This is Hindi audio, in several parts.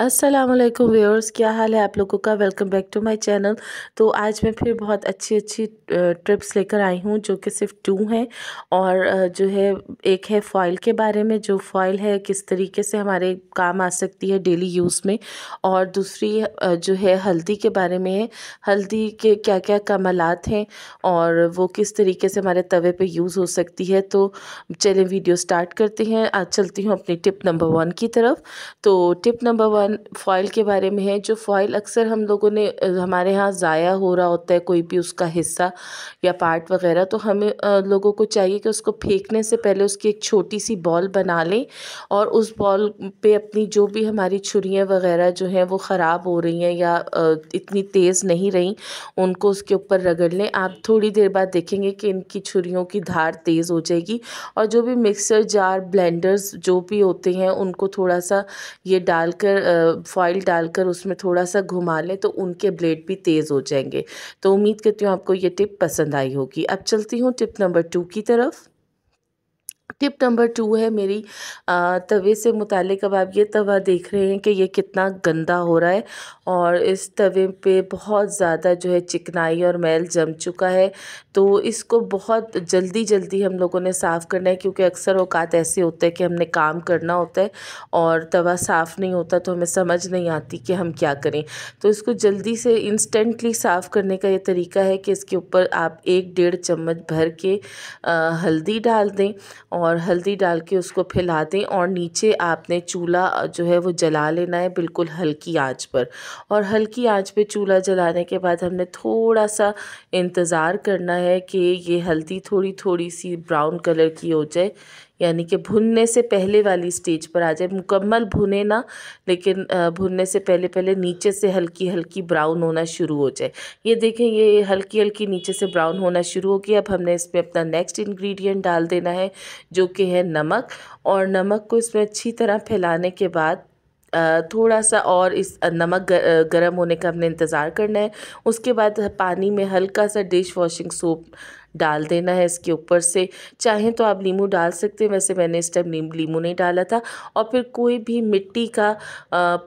अस्सलाम वालेकुम व्यूअर्स क्या हाल है आप लोगों का welcome back to my channel तो आज मैं फिर बहुत अच्छी अच्छी ट्रिप्स लेकर आई हूँ जो कि सिर्फ टू हैं और जो है एक है फ़ॉइल के बारे में जो फ़ॉइल है किस तरीके से हमारे काम आ सकती है डेली यूज़ में और दूसरी जो है हल्दी के बारे में है हल्दी के क्या क्या कमालत हैं और वो किस तरीके से हमारे तवे पर यूज़ हो सकती है तो चलें वीडियो स्टार्ट करते हैं आज चलती हूँ अपनी टिप नंबर वन की तरफ तो tip number one one foil के बारे में है जो फ़ॉइल अक्सर हम लोगों ने हमारे यहाँ ज़ाया हो रहा होता है कोई भी उसका हिस्सा या पार्ट वगैरह तो हमें लोगों को चाहिए कि उसको फेंकने से पहले उसकी एक छोटी सी बॉल बना लें और उस बॉल पे अपनी जो भी हमारी छुरियाँ वगैरह जो हैं वो ख़राब हो रही हैं या इतनी तेज़ नहीं रही उनको उसके ऊपर रगड़ लें आप थोड़ी देर बाद देखेंगे कि इनकी छुरियों की धार तेज़ हो जाएगी और जो भी मिक्सर जार ब्लेंडर्स जो भी होते हैं उनको थोड़ा सा ये डालकर फॉइल डालकर उसमें थोड़ा सा घुमा लें तो उनके ब्लेड भी तेज़ हो जाएंगे तो उम्मीद करती हूँ आपको ये टिप पसंद आई होगी अब चलती हूँ टिप नंबर टू की तरफ टिप नंबर टू है मेरी तवे से मुतक अब आप ये तवा देख रहे हैं कि ये कितना गंदा हो रहा है और इस तवे पे बहुत ज़्यादा जो है चिकनाई और मैल जम चुका है तो इसको बहुत जल्दी जल्दी हम लोगों ने साफ़ करना है क्योंकि अक्सर अवकात ऐसे होते हैं कि हमने काम करना होता है और तवा साफ़ नहीं होता तो हमें समझ नहीं आती कि हम क्या करें तो इसको जल्दी से इंस्टेंटली साफ़ करने का ये तरीका है कि इसके ऊपर आप एक डेढ़ चम्मच भर के हल्दी डाल दें और और हल्दी डाल के उसको फैला दें और नीचे आपने चूल्हा जो है वो जला लेना है बिल्कुल हल्की आंच पर और हल्की आंच पे चूल्हा जलाने के बाद हमने थोड़ा सा इंतज़ार करना है कि ये हल्दी थोड़ी थोड़ी सी ब्राउन कलर की हो जाए यानी कि भुनने से पहले वाली स्टेज पर आ जाए मुकम्मल भुने ना लेकिन भुनने से पहले पहले नीचे से हल्की हल्की ब्राउन होना शुरू हो जाए ये देखें ये हल्की हल्की नीचे से ब्राउन होना शुरू हो गया अब हमने इसमें अपना नेक्स्ट इंग्रेडिएंट डाल देना है जो कि है नमक और नमक को इसमें अच्छी तरह फैलाने के बाद थोड़ा सा और इस नमक गर्म होने का हमने इंतज़ार करना है उसके बाद पानी में हल्का सा डिश वॉशिंग सोप डाल देना है इसके ऊपर से चाहें तो आप नींबू डाल सकते हैं वैसे मैंने इस टाइम नींबू नहीं डाला था और फिर कोई भी मिट्टी का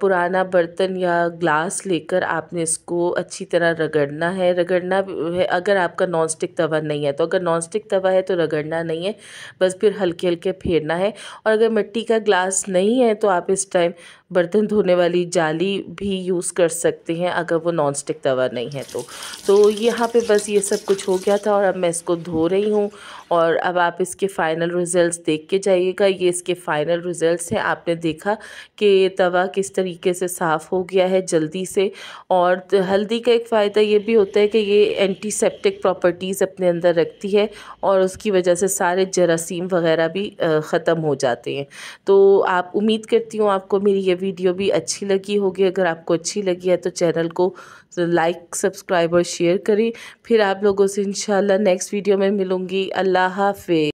पुराना बर्तन या ग्लास लेकर आपने इसको अच्छी तरह रगड़ना है रगड़ना है अगर आपका नॉन स्टिक तवा नहीं है तो अगर नॉन स्टिक तवा है तो रगड़ना नहीं है बस फिर हल्के हल्के फेरना है और अगर मिट्टी का ग्लास नहीं है तो आप इस टाइम बर्तन धोने वाली जाली भी यूज़ कर सकते हैं अगर वो नॉन स्टिक तवा नहीं है तो तो यहाँ पे बस ये सब कुछ हो गया था और अब मैं इसको धो रही हूँ और अब आप इसके फ़ाइनल रिज़ल्ट्स देख के जाइएगा ये इसके फ़ाइनल रिज़ल्ट्स हैं आपने देखा कि तवा किस तरीके से साफ़ हो गया है जल्दी से और हल्दी का एक फ़ायदा ये भी होता है कि ये एंटीसेप्टिक प्रॉपर्टीज़ अपने अंदर रखती है और उसकी वजह से सारे जरासीम वगैरह भी ख़त्म हो जाते हैं तो आप उम्मीद करती हूँ आपको मेरी ये वीडियो भी अच्छी लगी होगी अगर आपको अच्छी लगी है तो चैनल को लाइक सब्सक्राइब और शेयर करें फिर आप लोगों से इन नेक्स्ट नेक्स्ट वीडियो में मिलूंगी अल्लाह हाफि